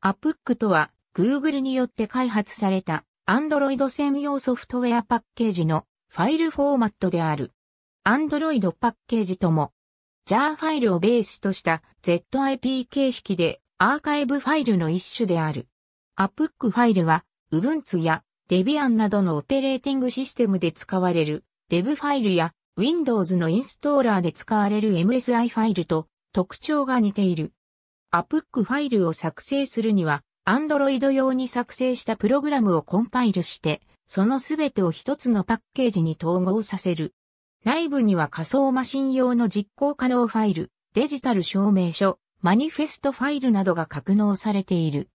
アプックとは、Google によって開発された Android 専用ソフトウェアパッケージのファイルフォーマットである。Android パッケージとも、JAR ファイルをベースとした ZIP 形式でアーカイブファイルの一種である。アプックファイルは、Ubuntu や Debian などのオペレーティングシステムで使われる Dev ファイルや Windows のインストーラーで使われる MSI ファイルと特徴が似ている。アプックファイルを作成するには、Android 用に作成したプログラムをコンパイルして、そのすべてを一つのパッケージに統合させる。内部には仮想マシン用の実行可能ファイル、デジタル証明書、マニフェストファイルなどが格納されている。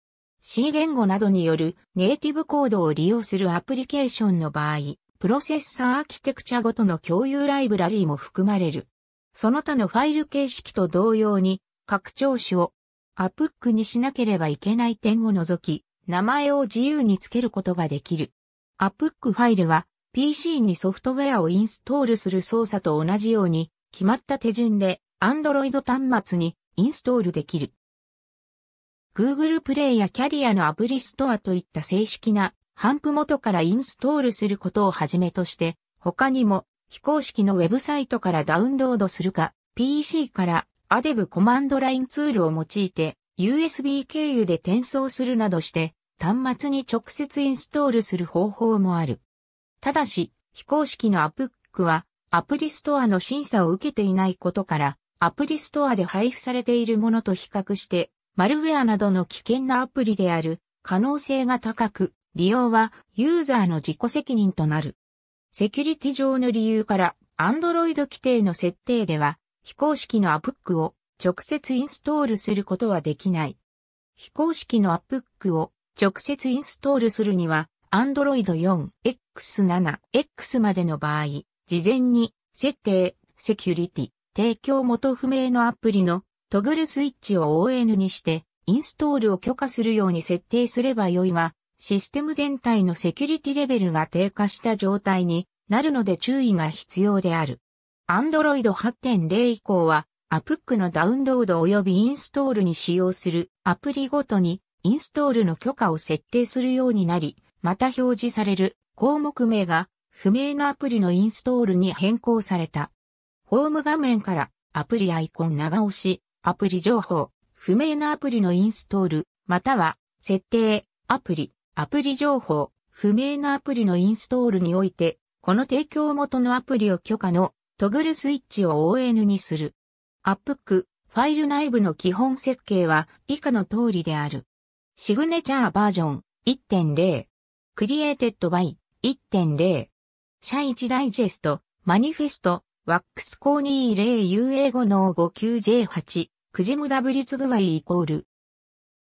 C 言語などによるネイティブコードを利用するアプリケーションの場合、プロセッサーアーキテクチャごとの共有ライブラリーも含まれる。その他のファイル形式と同様に、拡張子をアプックにしなければいけない点を除き、名前を自由につけることができる。アプックファイルは PC にソフトウェアをインストールする操作と同じように決まった手順で Android 端末にインストールできる。Google Play やキャリアのアプリストアといった正式なハンプ元からインストールすることをはじめとして、他にも非公式のウェブサイトからダウンロードするか、PC からアデブコマンドラインツールを用いて USB 経由で転送するなどして端末に直接インストールする方法もある。ただし、非公式のアプックはアプリストアの審査を受けていないことからアプリストアで配布されているものと比較してマルウェアなどの危険なアプリである可能性が高く利用はユーザーの自己責任となる。セキュリティ上の理由から Android 規定の設定では非公式のアプックを直接インストールすることはできない。非公式のアプックを直接インストールするには、Android 4、X7、X までの場合、事前に設定、セキュリティ、提供元不明のアプリのトグルスイッチを ON にしてインストールを許可するように設定すれば良いが、システム全体のセキュリティレベルが低下した状態になるので注意が必要である。Android 8.0以降は、アプックのダウンロード及びインストールに使用するアプリごとにインストールの許可を設定するようになり、また表示される項目名が不明なアプリのインストールに変更された。ホーム画面からアプリアイコン長押し、アプリ情報、不明なアプリのインストール、または設定、アプリ、アプリ情報、不明なアプリのインストールにおいて、この提供元のアプリを許可のトグルスイッチを ON にする。アップク、ファイル内部の基本設計は以下の通りである。シグネチャーバージョン1.0。クリエイテッドバイ1.0。社1ダイジェスト、マニフェスト、ワックスコーニー 0UA5 の 59J8、クジムダブリツグワイイコール。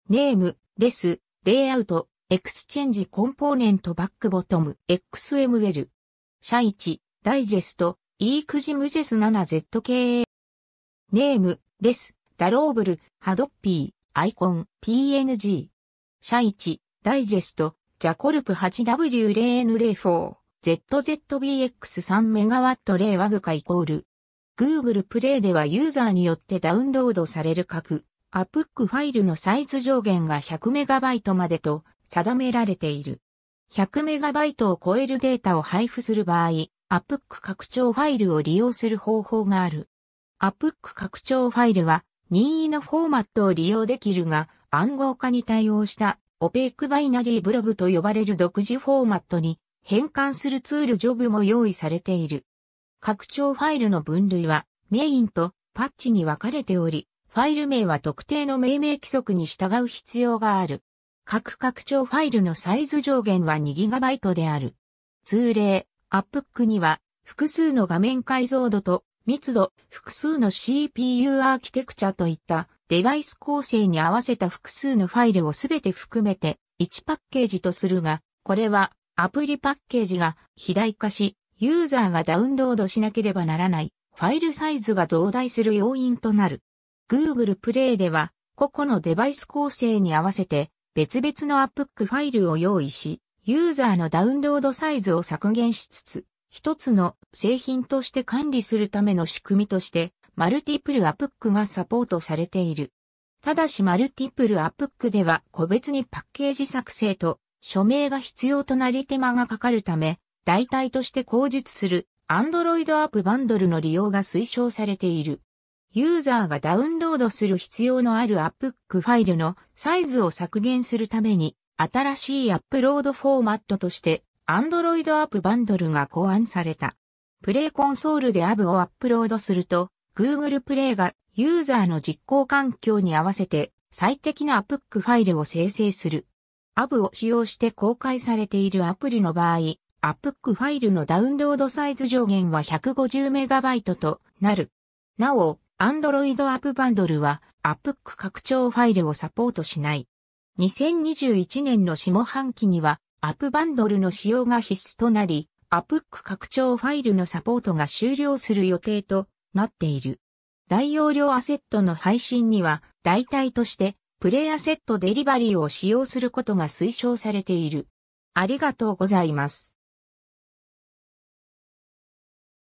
ネーム、レス、レイアウト、エクスチェンジコンポーネントバックボトム、XML。社1、ダイジェスト、イークジムジェス 7ZKA。ネーム、レス、ダローブル、ハドッピー、アイコン、PNG。社チダイジェスト、ジャコルプ 8W0N04、ZZBX3MW 例ワグカイコール。Google プレイではユーザーによってダウンロードされる各、アプックファイルのサイズ上限が 100MB までと定められている。100MB を超えるデータを配布する場合、a p ク拡張ファイルを利用する方法がある。a p ク拡張ファイルは任意のフォーマットを利用できるが暗号化に対応したオペークバイナリーブロブと呼ばれる独自フォーマットに変換するツールジョブも用意されている。拡張ファイルの分類はメインとパッチに分かれており、ファイル名は特定の命名規則に従う必要がある。各拡張ファイルのサイズ上限は 2GB である。通例、アップックには複数の画面解像度と密度、複数の CPU アーキテクチャといったデバイス構成に合わせた複数のファイルをすべて含めて1パッケージとするが、これはアプリパッケージが肥大化し、ユーザーがダウンロードしなければならないファイルサイズが増大する要因となる。Google Play では個々のデバイス構成に合わせて別々のアップックファイルを用意し、ユーザーのダウンロードサイズを削減しつつ、一つの製品として管理するための仕組みとして、マルティプルアプックがサポートされている。ただしマルティプルアプックでは個別にパッケージ作成と署名が必要となり手間がかかるため、代替として口述する Android アップバンドルの利用が推奨されている。ユーザーがダウンロードする必要のあるアップックファイルのサイズを削減するために、新しいアップロードフォーマットとして Android App Bundle が考案された。プレイコンソールで App をアップロードすると Google Play がユーザーの実行環境に合わせて最適な APP ファイルを生成する。App を使用して公開されているアプリの場合、APP ファイルのダウンロードサイズ上限は 150MB となる。なお、Android App Bundle は APP 拡張ファイルをサポートしない。2021年の下半期には、アップバンドルの使用が必須となり、アプック拡張ファイルのサポートが終了する予定となっている。大容量アセットの配信には、代替として、プレイアセットデリバリーを使用することが推奨されている。ありがとうございます。